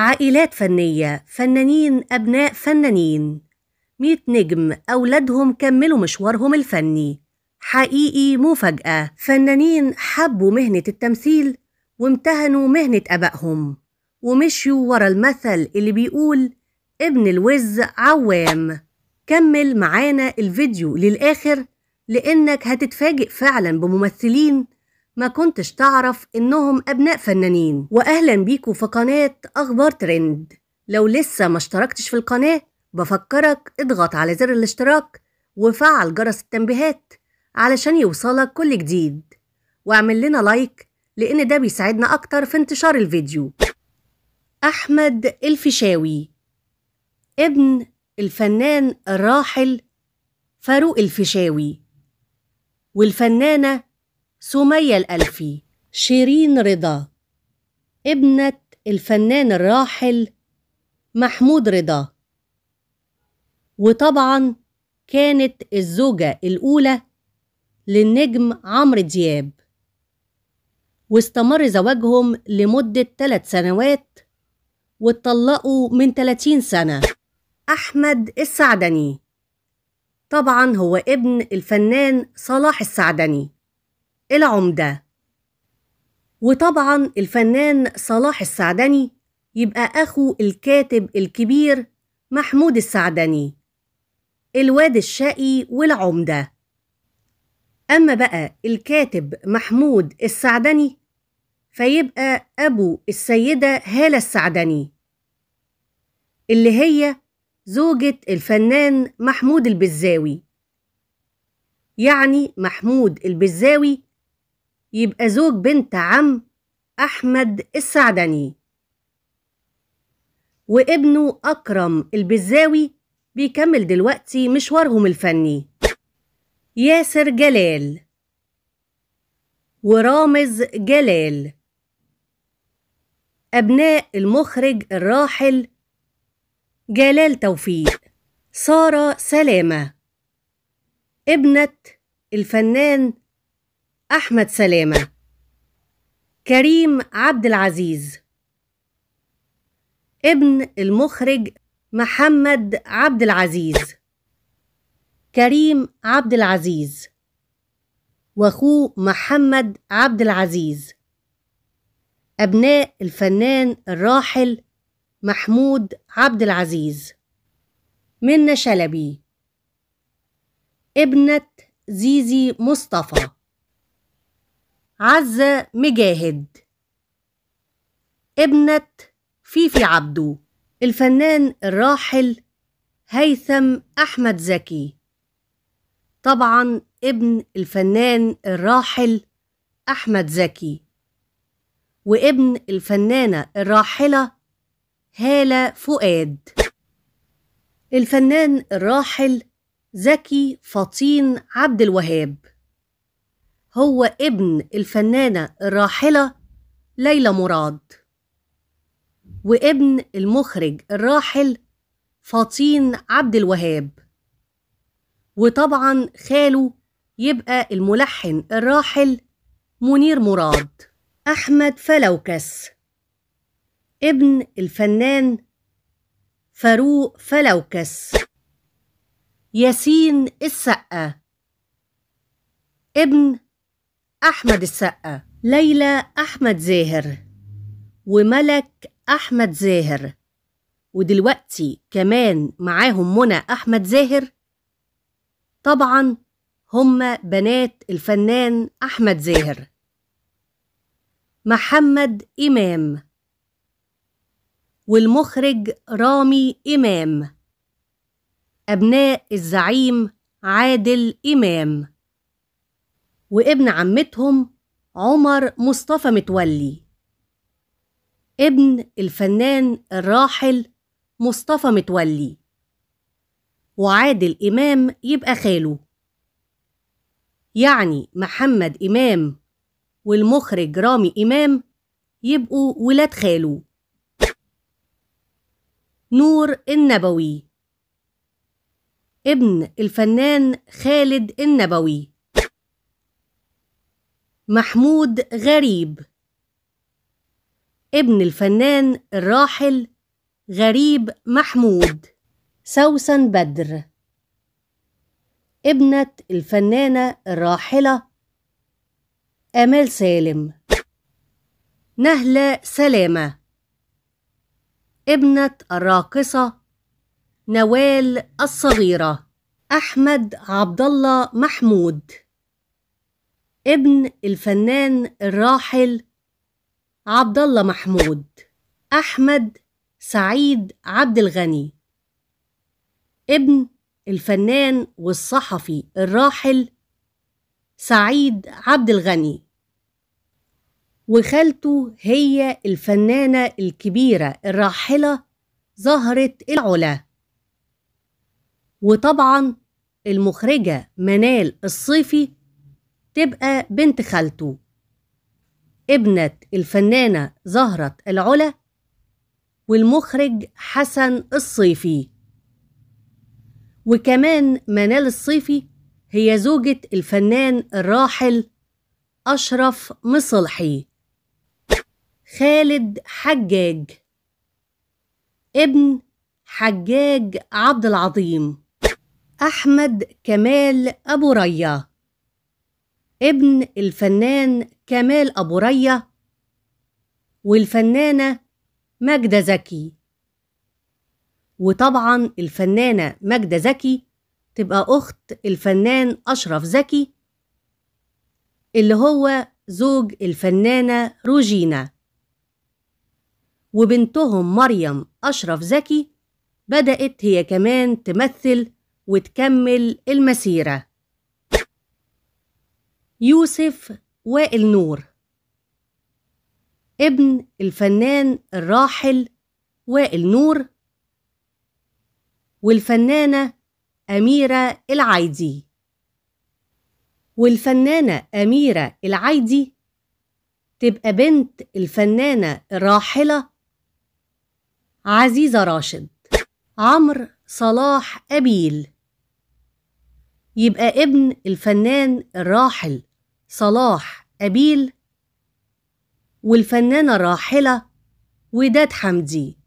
عائلات فنية فنانين أبناء فنانين مية نجم أولادهم كملوا مشوارهم الفني حقيقي مفاجأة فنانين حبوا مهنة التمثيل وامتهنوا مهنة أبائهم ومشيوا ورا المثل اللي بيقول ابن الوز عوام كمل معانا الفيديو للآخر لأنك هتتفاجئ فعلا بممثلين ما كنتش تعرف إنهم أبناء فنانين وأهلا بيكم في قناة أخبار ترند لو لسه ما اشتركتش في القناة بفكرك اضغط على زر الاشتراك وفعل جرس التنبيهات علشان يوصلك كل جديد واعمل لنا لايك لأن ده بيساعدنا أكتر في انتشار الفيديو أحمد الفيشاوي ابن الفنان الراحل فاروق الفيشاوي والفنانة سمية الألفي شيرين رضا ابنة الفنان الراحل محمود رضا وطبعا كانت الزوجة الأولى للنجم عمرو دياب واستمر زواجهم لمدة ثلاث سنوات واتطلقوا من 30 سنة أحمد السعدني طبعا هو ابن الفنان صلاح السعدني العمدة وطبعا الفنان صلاح السعدني يبقى أخو الكاتب الكبير محمود السعدني الواد الشقي والعمدة أما بقى الكاتب محمود السعدني فيبقى أبو السيدة هالة السعدني اللي هي زوجة الفنان محمود البزاوي يعني محمود البزاوي يبقى زوج بنت عم أحمد السعدني وابنه أكرم البزاوي بيكمل دلوقتي مشوارهم الفني ياسر جلال ورامز جلال أبناء المخرج الراحل جلال توفيق سارة سلامة ابنة الفنان أحمد سلامة كريم عبد العزيز ابن المخرج محمد عبد العزيز كريم عبد العزيز واخوه محمد عبد العزيز ابناء الفنان الراحل محمود عبد العزيز منى شلبي ابنه زيزي مصطفى عزة مجاهد ابنة فيفي عبده الفنان الراحل هيثم أحمد زكي طبعا ابن الفنان الراحل أحمد زكي وابن الفنانة الراحلة هالة فؤاد الفنان الراحل زكي فطين عبد الوهاب هو ابن الفنانة الراحلة ليلى مراد وابن المخرج الراحل فاطين عبد الوهاب وطبعا خاله يبقى الملحن الراحل منير مراد أحمد فلوكس ابن الفنان فاروق فلوكس ياسين السقا ابن أحمد السقا ليلى أحمد زاهر وملك أحمد زاهر ودلوقتي كمان معاهم منى أحمد زاهر طبعا هما بنات الفنان أحمد زاهر محمد إمام والمخرج رامي إمام أبناء الزعيم عادل إمام وابن عمتهم عمر مصطفى متولي ابن الفنان الراحل مصطفى متولي وعادل إمام يبقى خاله يعني محمد إمام والمخرج رامي إمام يبقوا ولاد خاله نور النبوي ابن الفنان خالد النبوي محمود غريب ابن الفنان الراحل غريب محمود سوسن بدر ابنة الفنانة الراحلة آمال سالم نهلة سلامة ابنة الراقصة نوال الصغيرة أحمد عبد الله محمود ابن الفنان الراحل عبد الله محمود أحمد سعيد عبد الغني ابن الفنان والصحفي الراحل سعيد عبد الغني وخالته هي الفنانة الكبيرة الراحلة زهرة العلا وطبعا المخرجة منال الصيفي تبقى بنت خالته ابنة الفنانة زهرة العلا والمخرج حسن الصيفي وكمان منال الصيفي هي زوجة الفنان الراحل أشرف مصلحي خالد حجاج ابن حجاج عبد العظيم أحمد كمال أبو ريا ابن الفنان كمال أبو ريا والفنانة ماجدة زكي وطبعا الفنانة ماجدة زكي تبقى أخت الفنان أشرف زكي اللي هو زوج الفنانة روجينا وبنتهم مريم أشرف زكي بدأت هي كمان تمثل وتكمل المسيرة يوسف وائل نور ابن الفنان الراحل وائل نور والفنانة أميرة العايدي والفنانة أميرة العايدي تبقى بنت الفنانة الراحلة عزيزة راشد عمر صلاح أبيل يبقى ابن الفنان الراحل صلاح أبيل والفنانة الراحلة وداد حمدي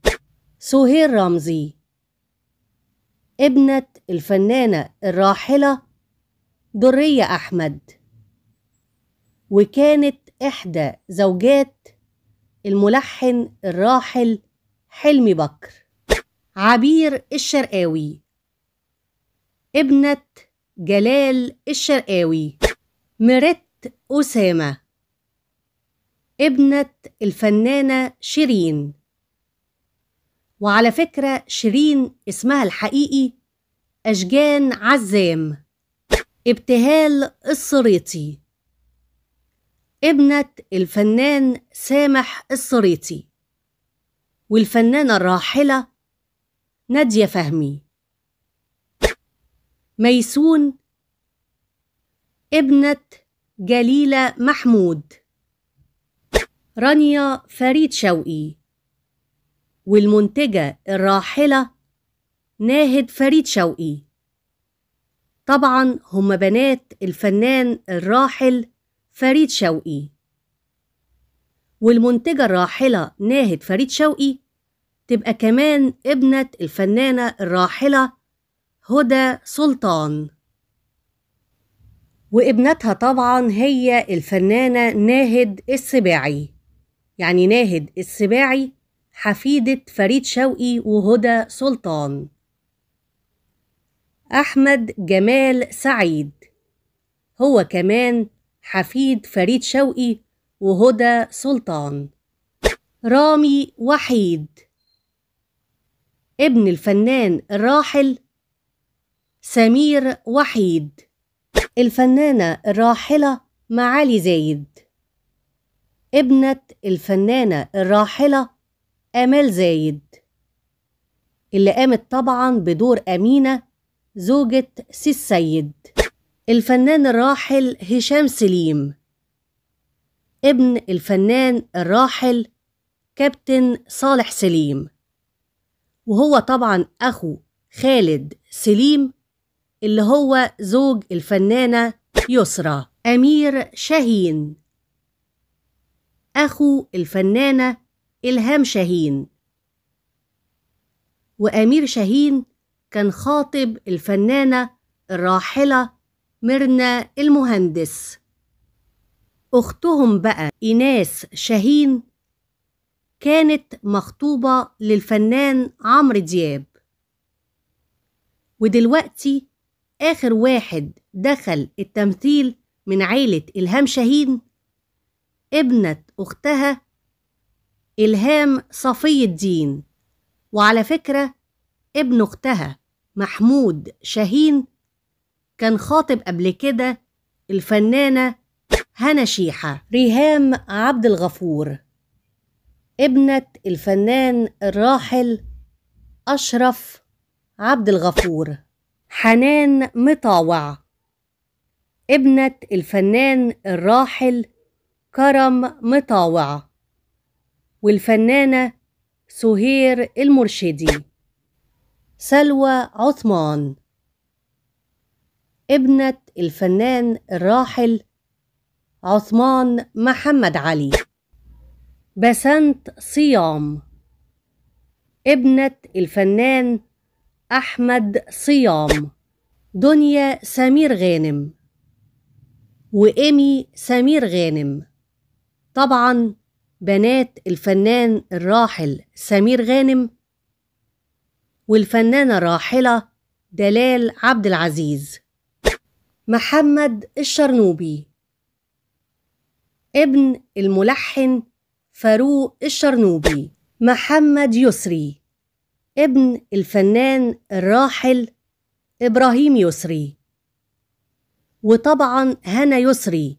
سهير رمزي ابنة الفنانة الراحلة درية أحمد وكانت إحدى زوجات الملحن الراحل حلمي بكر عبير الشرقاوي ابنة جلال الشرقاوي مرت أسامة ابنة الفنانة شيرين وعلى فكرة شيرين اسمها الحقيقي أشجان عزام ابتهال الصريطي ابنة الفنان سامح الصريطي والفنانة الراحلة نادية فهمي ميسون ابنة جليلة محمود رانيا فريد شوقي والمنتجة الراحلة ناهد فريد شوقي طبعا هم بنات الفنان الراحل فريد شوقي والمنتجة الراحلة ناهد فريد شوقي تبقى كمان ابنة الفنانة الراحلة هدى سلطان وابنتها طبعا هي الفنانة ناهد السباعي يعني ناهد السباعي حفيدة فريد شوقي وهدى سلطان أحمد جمال سعيد هو كمان حفيد فريد شوقي وهدى سلطان رامي وحيد ابن الفنان الراحل سمير وحيد الفنانة الراحلة معالي زايد ابنة الفنانة الراحلة آمال زايد اللي قامت طبعا بدور أمينة زوجة سي السيد الفنان الراحل هشام سليم ابن الفنان الراحل كابتن صالح سليم وهو طبعا أخو خالد سليم اللي هو زوج الفنانة يسرى أمير شاهين أخو الفنانة إلهام شاهين وأمير شاهين كان خاطب الفنانة الراحلة ميرنا المهندس أختهم بقى إيناس شاهين كانت مخطوبة للفنان عمرو دياب ودلوقتي آخر واحد دخل التمثيل من عيلة إلهام شاهين ابنة أختها إلهام صفي الدين وعلى فكرة ابن أختها محمود شاهين كان خاطب قبل كده الفنانة هنا شيحة ريهام عبد الغفور ابنة الفنان الراحل أشرف عبد الغفور حنان مطاوع ابنة الفنان الراحل كرم مطاوع والفنانة سهير المرشدي سلوى عثمان ابنة الفنان الراحل عثمان محمد علي بسنت صيام ابنة الفنان أحمد صيام دنيا سمير غانم وإيمي سمير غانم طبعا بنات الفنان الراحل سمير غانم والفنانة الراحلة دلال عبد العزيز محمد الشرنوبي ابن الملحن فاروق الشرنوبي محمد يسري ابن الفنان الراحل إبراهيم يسري وطبعا هنا يسري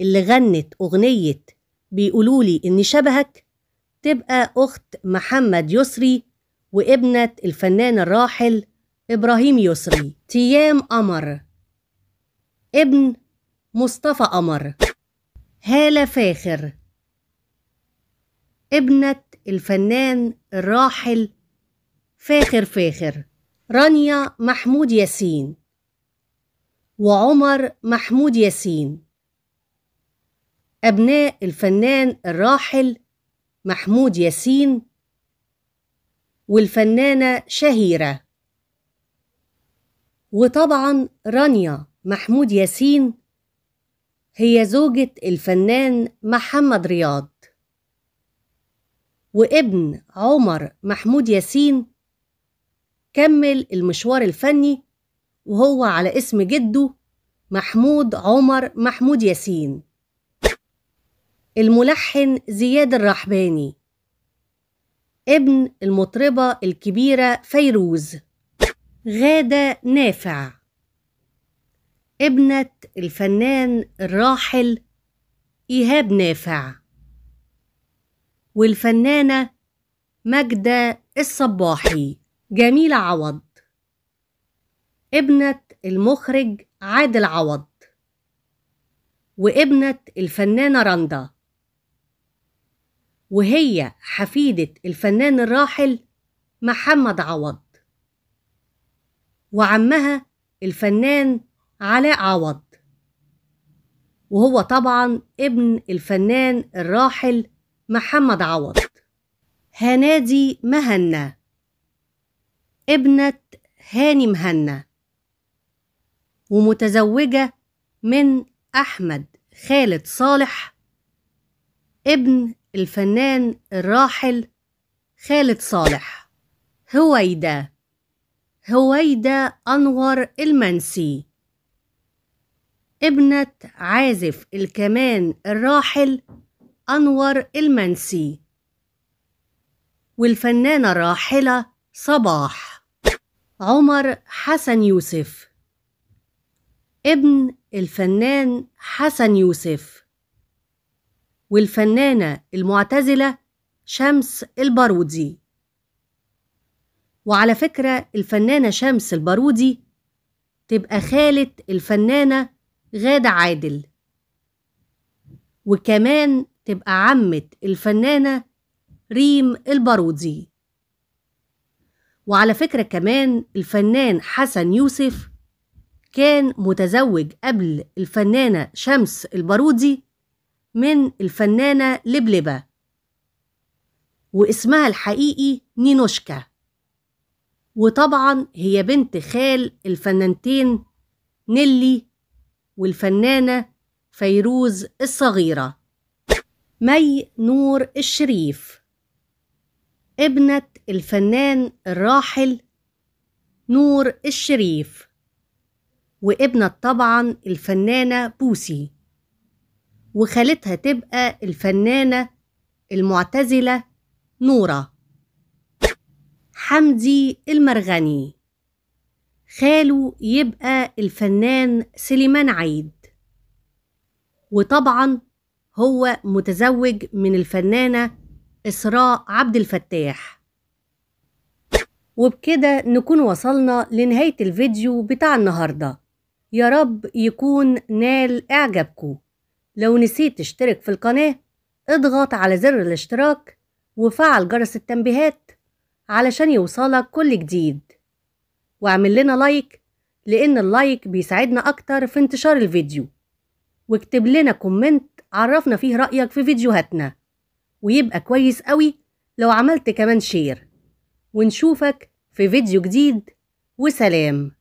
اللي غنت أغنية بيقولولي إني شبهك تبقى أخت محمد يسري وابنة الفنان الراحل إبراهيم يسري تيام قمر ابن مصطفى قمر هالة فاخر ابنة الفنان الراحل فاخر فاخر رانيا محمود ياسين وعمر محمود ياسين أبناء الفنان الراحل محمود ياسين والفنانة شهيرة وطبعا رانيا محمود ياسين هي زوجة الفنان محمد رياض وابن عمر محمود ياسين كمل المشوار الفني وهو على اسم جده محمود عمر محمود ياسين الملحن زياد الرحباني ابن المطربة الكبيرة فيروز غادة نافع ابنة الفنان الراحل إيهاب نافع والفنانة ماجدة الصباحي جميلة عوض ابنة المخرج عادل عوض وابنة الفنانة رندا وهي حفيدة الفنان الراحل محمد عوض وعمها الفنان علاء عوض وهو طبعا ابن الفنان الراحل محمد عوض هنادي مهنا ابنة هاني مهنا ومتزوجة من أحمد خالد صالح ابن الفنان الراحل خالد صالح هويدة هويدة أنور المنسي ابنة عازف الكمان الراحل أنور المنسي والفنانة الراحلة صباح عمر حسن يوسف ابن الفنان حسن يوسف والفنانة المعتزلة شمس البارودي وعلى فكرة الفنانة شمس البارودي تبقى خالة الفنانة غادة عادل وكمان تبقى عمة الفنانة ريم البارودي وعلى فكرة كمان الفنان حسن يوسف كان متزوج قبل الفنانة شمس البارودي من الفنانة لبلبة واسمها الحقيقي نينوشكا وطبعا هي بنت خال الفنانتين نيلي والفنانة فيروز الصغيرة مي نور الشريف ابنة الفنان الراحل نور الشريف وابنة طبعا الفنانة بوسي وخالتها تبقى الفنانة المعتزلة نورة حمدي المرغني خاله يبقى الفنان سليمان عيد وطبعا هو متزوج من الفنانة إسراء عبد الفتاح وبكده نكون وصلنا لنهاية الفيديو بتاع النهاردة يا رب يكون نال إعجابكم لو نسيت تشترك في القناة اضغط على زر الاشتراك وفعل جرس التنبيهات علشان يوصلك كل جديد واعمل لنا لايك لأن اللايك بيساعدنا أكتر في انتشار الفيديو واكتب لنا كومنت عرفنا فيه رأيك في فيديوهاتنا ويبقى كويس قوي لو عملت كمان شير ونشوفك في فيديو جديد وسلام